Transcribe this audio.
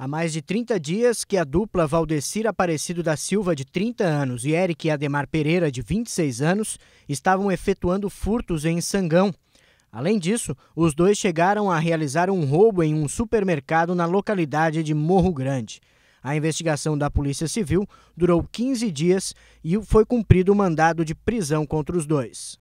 Há mais de 30 dias que a dupla Valdecir Aparecido da Silva, de 30 anos, e Eric Ademar Pereira, de 26 anos, estavam efetuando furtos em Sangão. Além disso, os dois chegaram a realizar um roubo em um supermercado na localidade de Morro Grande. A investigação da Polícia Civil durou 15 dias e foi cumprido o mandado de prisão contra os dois.